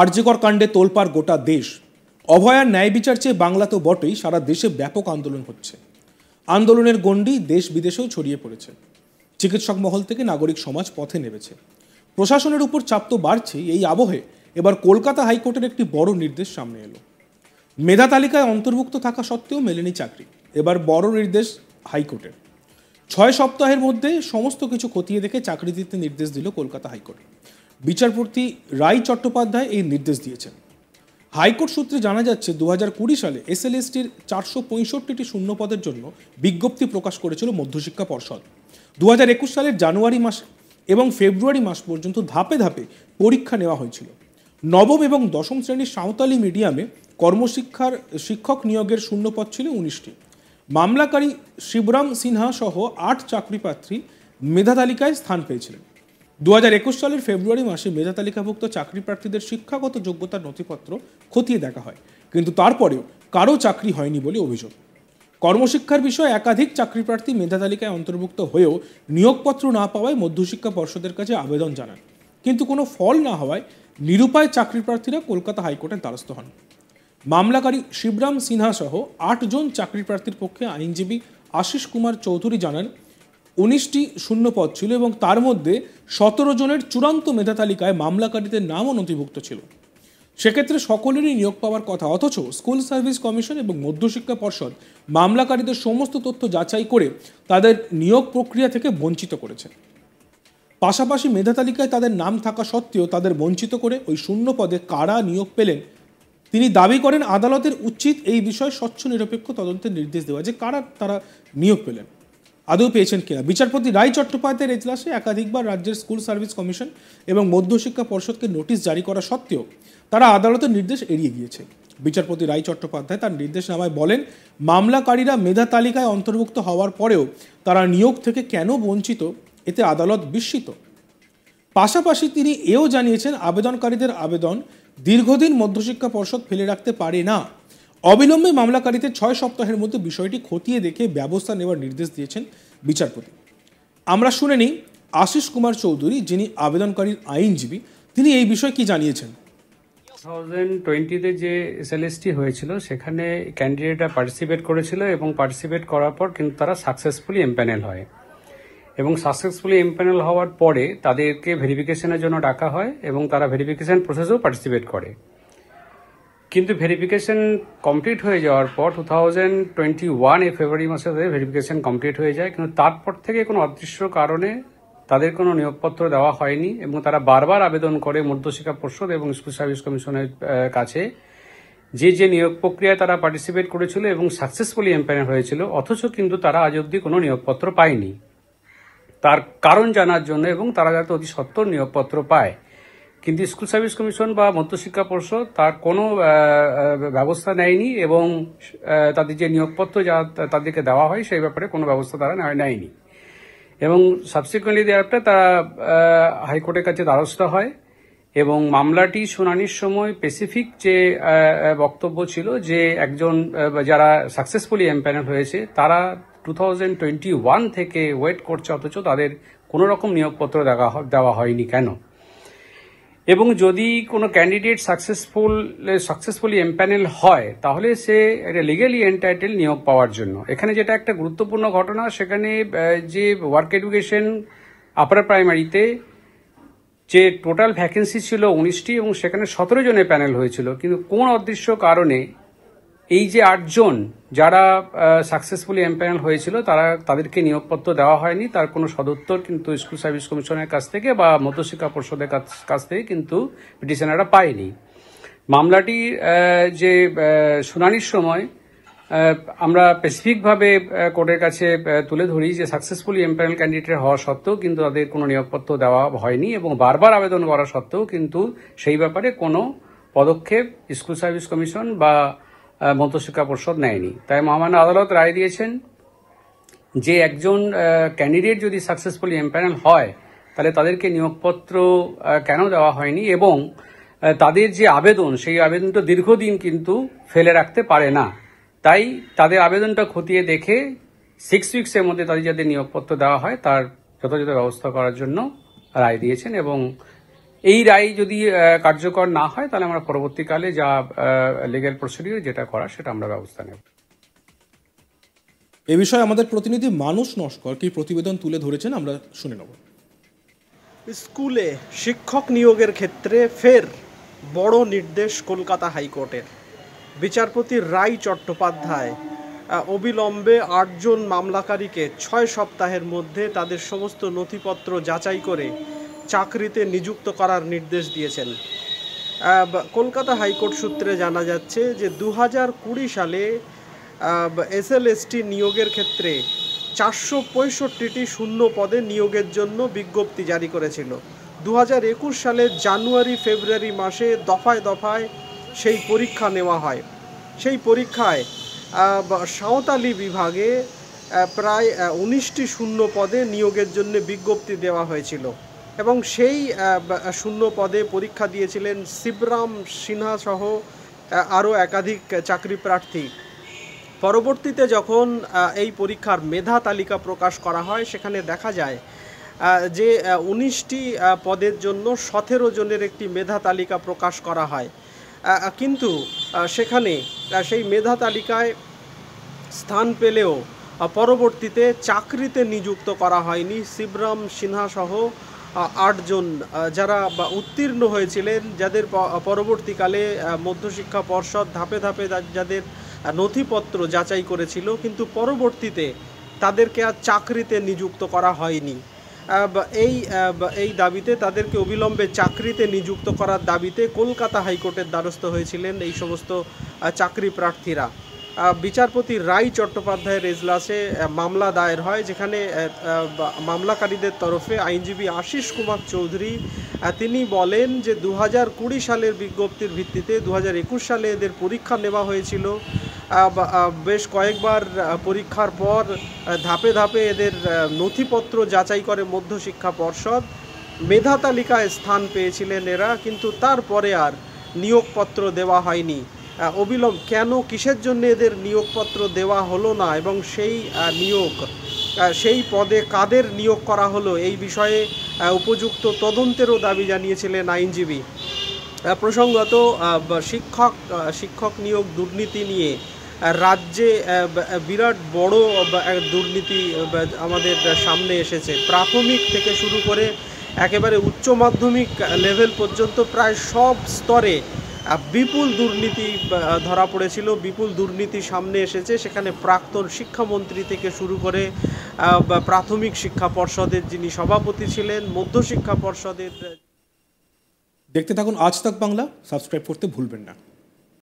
আর্যকর কাণ্ডে তোলপার গোটা দেশ অভয়ার ন্যায় বিচার চেয়ে বাংলা তো বটেই সারা দেশে ব্যাপক আন্দোলন হচ্ছে আন্দোলনের গণ্ডি দেশ বিদেশেও ছড়িয়ে পড়েছে চিকিৎসক মহল থেকে নাগরিক সমাজ পথে নেমেছে প্রশাসনের উপর চাপ তো বাড়ছেই এই আবহে এবার কলকাতা হাইকোর্টের একটি বড় নির্দেশ সামনে এলো মেধা তালিকায় অন্তর্ভুক্ত থাকা সত্ত্বেও মেলেনি চাকরি এবার বড় নির্দেশ হাইকোর্টের ছয় সপ্তাহের মধ্যে সমস্ত কিছু খতিয়ে দেখে চাকরি দিতে নির্দেশ দিল কলকাতা হাইকোর্ট বিচারপতি রায় চট্টোপাধ্যায় এই নির্দেশ দিয়েছেন হাইকোর্ট সূত্রে জানা যাচ্ছে দু সালে এসএলএসটির চারশো পঁয়ষট্টিটি শূন্যপদের জন্য বিজ্ঞপ্তি প্রকাশ করেছিল মধ্যশিক্ষা পর্ষদ দু সালের জানুয়ারি মাস এবং ফেব্রুয়ারি মাস পর্যন্ত ধাপে ধাপে পরীক্ষা নেওয়া হয়েছিল নবম এবং দশম শ্রেণীর সাঁওতালি মিডিয়ামে কর্মশিক্ষার শিক্ষক নিয়োগের শূন্যপদ ছিল উনিশটি মামলাকারী শিবরাম সিনহা সহ আট চাকরিপ্রার্থী মেধা তালিকায় স্থান পেয়েছিলেন দু সালের ফেব্রুয়ারি মাসে মেধা তালিকাভুক্ত চাকরি প্রার্থীদের শিক্ষাগত যোগ্যতার নথিপত্র খতিয়ে দেখা হয় কিন্তু তারপরেও কারও চাকরি হয়নি বলে অভিযোগ কর্মশিক্ষার বিষয়ে একাধিক চাকরি প্রার্থী মেধা তালিকায় অন্তর্ভুক্ত হয়েও নিয়োগপত্র না পাওয়ায় মধ্যশিক্ষা পর্ষদের কাছে আবেদন জানান কিন্তু কোনো ফল না হওয়ায় নিরুপায় চাকরি প্রার্থীরা কলকাতা হাইকোর্টের দ্বারস্থ হন মামলাকারী শিবরাম সিনহা সহ আটজন চাকরি প্রার্থীর পক্ষে আইনজীবী আশিস কুমার চৌধুরী জানান উনিশটি শূন্য পদ ছিল এবং তার মধ্যে সতেরো জনের চূড়ান্ত মেধা তালিকায় মামলাকারীদের নামও নথিভুক্ত ছিল সেক্ষেত্রে সকলেরই নিয়োগ পাওয়ার কথা অথচ স্কুল সার্ভিস কমিশন এবং মধ্যশিক্ষা পর্ষদ মামলাকারীদের সমস্ত তথ্য যাচাই করে তাদের নিয়োগ প্রক্রিয়া থেকে বঞ্চিত করেছে পাশাপাশি মেধা তালিকায় তাদের নাম থাকা সত্ত্বেও তাদের বঞ্চিত করে ওই শূন্য পদে কারা নিয়োগ পেলেন তিনি দাবি করেন আদালতের উচিত এই বিষয়ে স্বচ্ছ নিরপেক্ষ তদন্তের নির্দেশ দেওয়া যে কারা তারা নিয়োগ পেলেন আদৌ পেয়েছেন কিনা বিচারপতি রায় চট্টোপাধ্যায়ের এজলাসে একাধিকবার রাজ্যের স্কুল সার্ভিস কমিশন এবং মধ্যশিক্ষা পর্ষদকে নোটিশ জারি করা সত্ত্বেও তারা আদালতের নির্দেশ এড়িয়ে গিয়েছে বিচারপতি রায় চট্টোপাধ্যায় তার নির্দেশনামায় বলেন মামলাকারীরা মেধা তালিকায় অন্তর্ভুক্ত হওয়ার পরেও তারা নিয়োগ থেকে কেন বঞ্চিত এতে আদালত বিস্মিত পাশাপাশি তিনি এও জানিয়েছেন আবেদনকারীদের আবেদন দীর্ঘদিন মধ্যশিক্ষা পর্ষদ ফেলে রাখতে পারে না অবিলম্বে মামলাকারীদের ছয় সপ্তাহের মধ্যে বিষয়টি খতিয়ে দেখে ব্যবস্থা নেওয়ার নির্দেশ দিয়েছেন বিচারপতি আমরা শুনে নিই আশিস কুমার চৌধুরী যিনি আবেদনকারীর আইনজীবী তিনি এই বিষয়ে কি জানিয়েছেন থাউজেন্ড টোয়েন্টিতে যে এস টি হয়েছিল সেখানে ক্যান্ডিডেটরা পার্টিসিপেট করেছিল এবং পার্টিসিপেট করার পর কিন্তু তারা সাকসেসফুলি এমপ্যানেল হয় এবং সাকসেসফুলি এমপ্যানেল হওয়ার পরে তাদেরকে ভেরিফিকেশনের জন্য ডাকা হয় এবং তারা ভেরিফিকেশন প্রসেসেও পার্টিসিপেট করে কিন্তু ভেরিফিকেশন কমপ্লিট হয়ে যাওয়ার পর টু থাউজেন্ড টোয়েন্টি ওয়ানে ফেব্রুয়ারি মাসে তাদের ভেরিফিকেশন কমপ্লিট হয়ে যায় কিন্তু তারপর থেকে কোনো অদৃশ্য কারণে তাদের কোনো নিয়োগপত্র দেওয়া হয়নি এবং তারা বারবার আবেদন করে মধ্যশিক্ষা পর্ষদ এবং স্কুল সার্ভিস কমিশনের কাছে যে যে নিয়োগ প্রক্রিয়ায় তারা পার্টিসিপেট করেছিল এবং সাকসেসফুলি এম্পায়ার হয়েছিল অথচ কিন্তু তারা আজ অবধি কোনো নিয়োগপত্র পায়নি তার কারণ জানার জন্য এবং তারা যাতে অতি সত্তর নিয়োগপত্র পায় কিন্তু স্কুল সার্ভিস কমিশন বা মধ্যশিক্ষা পর্ষদ তার কোনো ব্যবস্থা নেয়নি এবং তাদের যে নিয়োগপত্র যা তাদেরকে দেওয়া হয় সেই ব্যাপারে কোনো ব্যবস্থা তারা নেয়নি এবং সাবসিকুয়েন্টলি দেওয়ারটা তারা হাইকোর্টের কাছে দ্বারস্থ হয় এবং মামলাটি শুনানির সময় স্পেসিফিক যে বক্তব্য ছিল যে একজন যারা সাকসেসফুলি এম্প্যানেল হয়েছে তারা টু থাউজেন্ড টোয়েন্টি ওয়ান থেকে ওয়েট করছে অথচ তাদের কোনো রকম নিয়োগপত্র দেওয়া দেওয়া হয়নি কেন এবং যদি কোনো ক্যান্ডিডেট সাকসেসফুল সাকসেসফুলি এমপ্যানেল হয় তাহলে সে এটা লিগালি এন্টাইটেল নিয়োগ পাওয়ার জন্য এখানে যেটা একটা গুরুত্বপূর্ণ ঘটনা সেখানে যে ওয়ার্ক এডুকেশন আপার প্রাইমারিতে যে টোটাল ভ্যাকেন্সি ছিল উনিশটি এবং সেখানে সতেরো জনের প্যানেল হয়েছিল কিন্তু কোন অদৃশ্য কারণে এই যে আটজন যারা সাকসেসফুলি এম্পানেল হয়েছিল তারা তাদেরকে নিয়োগপত্র দেওয়া হয়নি তার কোনো সদুত্তর কিন্তু স্কুল সার্ভিস কমিশনের কাছ থেকে বা মধ্যশিক্ষা পর্ষদের কাছ থেকে কিন্তু পিটিশনাররা পায়নি মামলাটি যে শুনানির সময় আমরা স্পেসিফিকভাবে কোর্টের কাছে তুলে ধরি যে সাকসেসফুলি এম্পানেল ক্যান্ডিডেট হওয়া সত্ত্বেও কিন্তু তাদের কোনো নিয়োগপত্র দেওয়া হয়নি এবং বারবার আবেদন করা সত্ত্বেও কিন্তু সেই ব্যাপারে কোনো পদক্ষেপ স্কুল সার্ভিস কমিশন বা মন্ত্রশিক্ষা পর্ষদ নেয়নি তাই মহামান্য আদালত রায় দিয়েছেন যে একজন ক্যান্ডিডেট যদি সাকসেসফুলি এমপ্যানেল হয় তাহলে তাদেরকে নিয়োগপত্র কেন দেওয়া হয়নি এবং তাদের যে আবেদন সেই আবেদনটা দীর্ঘদিন কিন্তু ফেলে রাখতে পারে না তাই তাদের আবেদনটা খতিয়ে দেখে সিক্স উইক্সের মধ্যে তাদের যাদের নিয়োগপত্র দেওয়া হয় তার যথাযথ ব্যবস্থা করার জন্য রায় দিয়েছেন এবং এই রায় যদি কার্যকর না হয় তাহলে আমরা পরবর্তীকালে যা লিগ্যাল প্রসিডিওর যেটা করা সেটা আমরা ব্যবস্থা নেব এ বিষয়ে আমাদের প্রতিনিধি মানুষ নস্কর কি প্রতিবেদন তুলে ধরেছেন আমরা শুনে নেব স্কুলে শিক্ষক নিয়োগের ক্ষেত্রে ফের বড় নির্দেশ কলকাতা হাইকোর্টের বিচারপতি রায় চট্টোপাধ্যায় অবিলম্বে আটজন মামলাকারীকে ছয় সপ্তাহের মধ্যে তাদের সমস্ত নথিপত্র যাচাই করে চাকরিতে নিযুক্ত করার নির্দেশ দিয়েছেন কলকাতা হাইকোর্ট সূত্রে জানা যাচ্ছে যে দু সালে এস এল নিয়োগের ক্ষেত্রে চারশো পঁয়ষট্টিটি শূন্য পদে নিয়োগের জন্য বিজ্ঞপ্তি জারি করেছিল দু হাজার একুশ সালে জানুয়ারি ফেব্রুয়ারি মাসে দফায় দফায় সেই পরীক্ষা নেওয়া হয় সেই পরীক্ষায় সাঁওতালি বিভাগে প্রায় উনিশটি শূন্য পদে নিয়োগের জন্য বিজ্ঞপ্তি দেওয়া হয়েছিল এবং সেই শূন্য পদে পরীক্ষা দিয়েছিলেন শিবরাম সিনহা সহ আরও একাধিক চাকরি প্রার্থী পরবর্তীতে যখন এই পরীক্ষার মেধা তালিকা প্রকাশ করা হয় সেখানে দেখা যায় যে উনিশটি পদের জন্য সতেরো জনের একটি মেধা তালিকা প্রকাশ করা হয় কিন্তু সেখানে সেই মেধা তালিকায় স্থান পেলেও পরবর্তীতে চাকরিতে নিযুক্ত করা হয়নি শিবরাম সিনহা সহ আটজন যারা উত্তীর্ণ হয়েছিলেন যাদের পরবর্তীকালে মধ্যশিক্ষা পর্ষদ ধাপে ধাপে যাদের নথিপত্র যাচাই করেছিল কিন্তু পরবর্তীতে তাদেরকে আর চাকরিতে নিযুক্ত করা হয়নি এই এই দাবিতে তাদেরকে অবিলম্বে চাকরিতে নিযুক্ত করার দাবিতে কলকাতা হাইকোর্টের দ্বারস্থ হয়েছিলেন এই সমস্ত চাকরি প্রার্থীরা বিচারপতি রায় চট্টোপাধ্যায়ের এজলাসে মামলা দায়ের হয় যেখানে মামলাকারীদের তরফে আইনজীবী আশিস কুমার চৌধুরী তিনি বলেন যে দু সালের বিজ্ঞপ্তির ভিত্তিতে দু সালে এদের পরীক্ষা নেওয়া হয়েছিল বেশ কয়েকবার পরীক্ষার পর ধাপে ধাপে এদের নথিপত্র যাচাই করে মধ্যশিক্ষা পর্ষদ মেধা তালিকায় স্থান পেয়েছিলেন এরা কিন্তু তারপরে আর নিয়োগপত্র দেওয়া হয়নি অবিলম্ব কেন কিসের জন্য এদের নিয়োগপত্র দেওয়া হলো না এবং সেই নিয়োগ সেই পদে কাদের নিয়োগ করা হলো এই বিষয়ে উপযুক্ত তদন্তেরও দাবি জানিয়েছিলেন আইনজীবী প্রসঙ্গত শিক্ষক শিক্ষক নিয়োগ দুর্নীতি নিয়ে রাজ্যে বিরাট বড় দুর্নীতি আমাদের সামনে এসেছে প্রাথমিক থেকে শুরু করে একেবারে উচ্চ মাধ্যমিক লেভেল পর্যন্ত প্রায় সব স্তরে বিপুল দুর্নীতি ধরা পড়েছিল বিপুল দুর্নীতি সামনে এসেছে সেখানে প্রাক্তন শিক্ষামন্ত্রী থেকে শুরু করে প্রাথমিক শিক্ষা পর্ষদের যিনি সভাপতি ছিলেন মধ্য শিক্ষা পর্ষদের দেখতে থাকুন আজ তাক বাংলা সাবস্ক্রাইব করতে ভুলবেন না